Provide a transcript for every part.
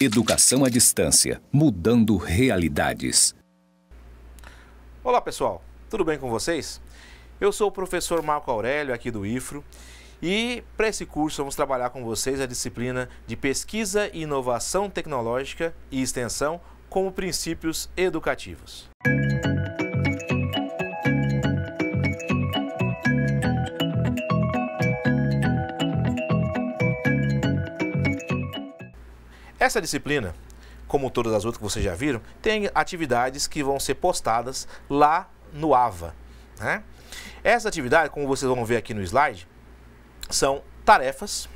Educação à distância, mudando realidades. Olá pessoal, tudo bem com vocês? Eu sou o professor Marco Aurélio aqui do IFRO e para esse curso vamos trabalhar com vocês a disciplina de Pesquisa e Inovação Tecnológica e Extensão como princípios educativos. Música Essa disciplina, como todas as outras que vocês já viram, tem atividades que vão ser postadas lá no AVA. Né? Essa atividade, como vocês vão ver aqui no slide, são tarefas,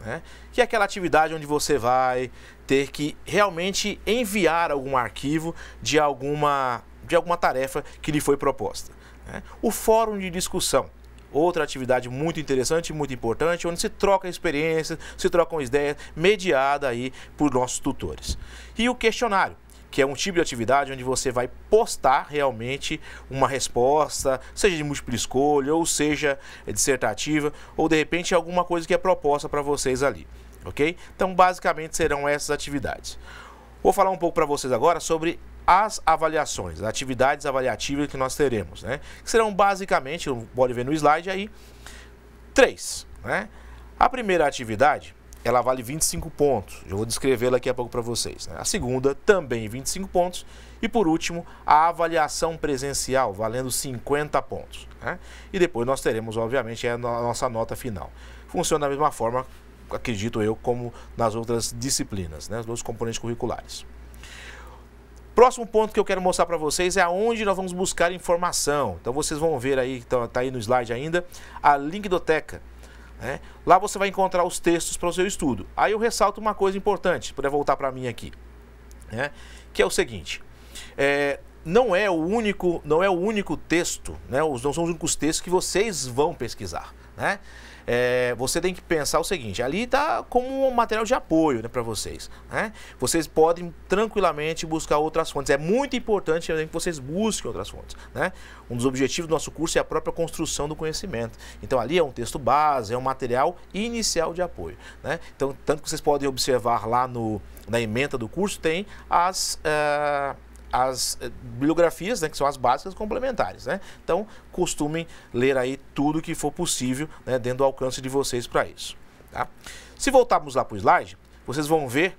né? que é aquela atividade onde você vai ter que realmente enviar algum arquivo de alguma, de alguma tarefa que lhe foi proposta. Né? O fórum de discussão Outra atividade muito interessante e muito importante, onde se troca experiências, se trocam ideias, mediada aí por nossos tutores. E o questionário, que é um tipo de atividade onde você vai postar realmente uma resposta, seja de múltipla escolha, ou seja é dissertativa, ou de repente alguma coisa que é proposta para vocês ali, ok? Então, basicamente serão essas atividades. Vou falar um pouco para vocês agora sobre as avaliações, as atividades avaliativas que nós teremos, né? Que serão basicamente, pode ver no slide aí, três, né? A primeira atividade, ela vale 25 pontos. Eu vou descrevê-la daqui a pouco para vocês. Né? A segunda, também 25 pontos. E por último, a avaliação presencial, valendo 50 pontos. Né? E depois nós teremos, obviamente, a nossa nota final. Funciona da mesma forma, acredito eu, como nas outras disciplinas, né? os dois componentes curriculares. Próximo ponto que eu quero mostrar para vocês é aonde nós vamos buscar informação. Então vocês vão ver aí, está tá aí no slide ainda, a Linkdoteca. Né? Lá você vai encontrar os textos para o seu estudo. Aí eu ressalto uma coisa importante, para voltar para mim aqui, né? que é o seguinte. É, não é o único, não é o único texto, né? Os não são os únicos textos que vocês vão pesquisar, né? É, você tem que pensar o seguinte: ali está como um material de apoio né, para vocês. Né? Vocês podem tranquilamente buscar outras fontes. É muito importante que vocês busquem outras fontes. Né? Um dos objetivos do nosso curso é a própria construção do conhecimento. Então, ali é um texto base, é um material inicial de apoio. Né? Então, tanto que vocês podem observar lá no, na emenda do curso, tem as. Uh as eh, bibliografias, né, que são as básicas complementares. Né? Então, costumem ler aí tudo que for possível né, dentro do alcance de vocês para isso. Tá? Se voltarmos lá para o slide, vocês vão ver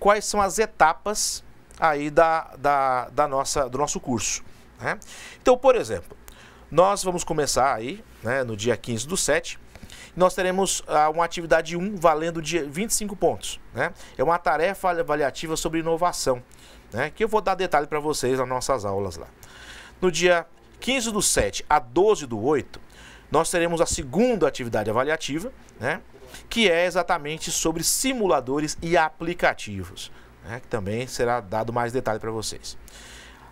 quais são as etapas aí da, da, da nossa, do nosso curso. Né? Então, por exemplo, nós vamos começar aí né, no dia 15 do 7 nós teremos ah, uma atividade 1 valendo de 25 pontos. Né? É uma tarefa avaliativa sobre inovação, né? que eu vou dar detalhe para vocês nas nossas aulas lá. No dia 15 do 7 a 12 do 8, nós teremos a segunda atividade avaliativa, né? que é exatamente sobre simuladores e aplicativos, né? que também será dado mais detalhe para vocês.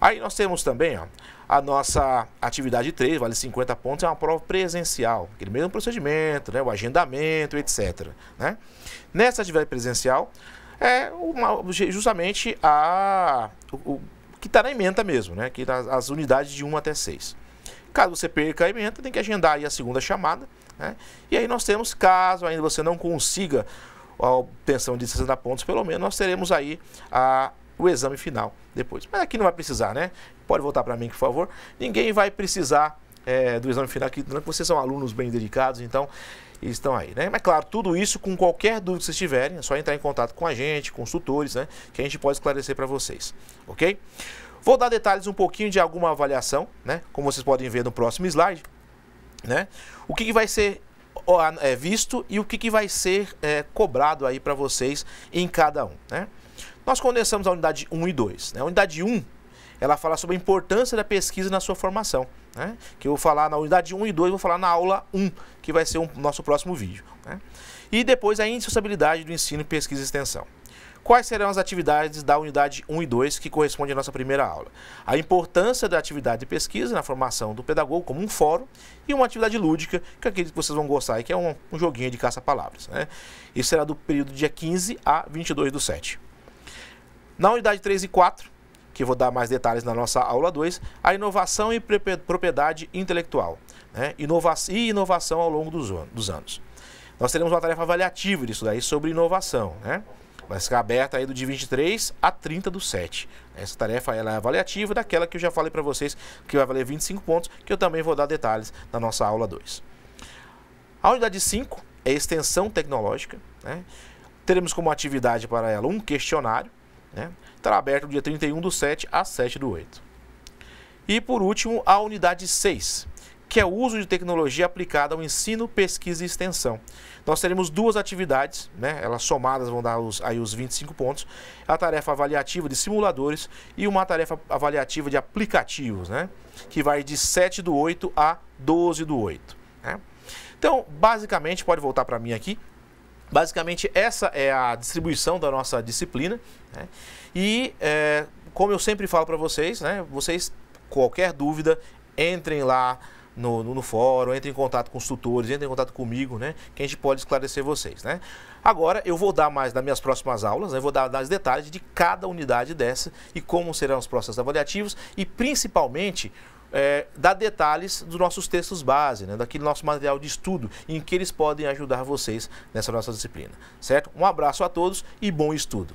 Aí nós temos também ó, a nossa atividade 3, vale 50 pontos, é uma prova presencial. Aquele mesmo procedimento, né? o agendamento, etc. Né? Nessa atividade presencial é uma, justamente a, o, o que está na emenda mesmo, né? que as, as unidades de 1 até 6. Caso você perca a emenda, tem que agendar aí a segunda chamada. Né? E aí nós temos, caso ainda você não consiga a obtenção de 60 pontos, pelo menos, nós teremos aí a o exame final depois. Mas aqui não vai precisar, né? Pode voltar para mim, por favor. Ninguém vai precisar é, do exame final, é que vocês são alunos bem dedicados, então eles estão aí, né? Mas claro, tudo isso com qualquer dúvida que vocês tiverem, é só entrar em contato com a gente, com os tutores, né? Que a gente pode esclarecer para vocês, ok? Vou dar detalhes um pouquinho de alguma avaliação, né? Como vocês podem ver no próximo slide, né? O que, que vai ser é, visto e o que, que vai ser é, cobrado aí para vocês em cada um, né? Nós condensamos a unidade 1 e 2. Né? A unidade 1 ela fala sobre a importância da pesquisa na sua formação. Né? Que eu vou falar na unidade 1 e 2, vou falar na aula 1, que vai ser o nosso próximo vídeo. Né? E depois a indissociabilidade do ensino, pesquisa e extensão. Quais serão as atividades da unidade 1 e 2 que corresponde à nossa primeira aula? A importância da atividade de pesquisa na formação do pedagogo como um fórum e uma atividade lúdica, que é aquele que vocês vão gostar que é um, um joguinho de caça-palavras. Né? Isso será do período dia 15 a 22 do 7. Na unidade 3 e 4, que vou dar mais detalhes na nossa aula 2, a inovação e propriedade intelectual né? Inova e inovação ao longo dos, dos, anos. Nós teremos uma tarefa avaliativa disso daí sobre inovação. Né? Vai ficar aberta aí do dia 23 a 30 do 7. Essa tarefa ela é avaliativa daquela que eu já falei para vocês, que vai valer 25 pontos, que eu também vou dar detalhes na nossa aula 2. A unidade 5 é extensão tecnológica. Né? Teremos como atividade para ela um questionário né? Estará aberto do dia 31 do 7 a 7 do 8. E por último, a unidade 6, que é o uso de tecnologia aplicada ao ensino, pesquisa e extensão. Nós teremos duas atividades, né? elas somadas vão dar os, aí os 25 pontos, a tarefa avaliativa de simuladores e uma tarefa avaliativa de aplicativos, né? que vai de 7 do 8 a 12 do 8. Né? Então, basicamente, pode voltar para mim aqui, Basicamente, essa é a distribuição da nossa disciplina. Né? E, é, como eu sempre falo para vocês, né? vocês, qualquer dúvida, entrem lá no, no, no, fórum, entrem em contato com os tutores, entrem em contato comigo, né? que a gente pode esclarecer vocês. Né? Agora, eu vou dar mais nas minhas próximas aulas, né? vou dar mais detalhes de cada unidade dessa e como serão os processos avaliativos e, principalmente, é, dar detalhes dos nossos textos base, né, daquele nosso material de estudo, em que eles podem ajudar vocês nessa nossa disciplina. Certo? Um abraço a todos e bom estudo!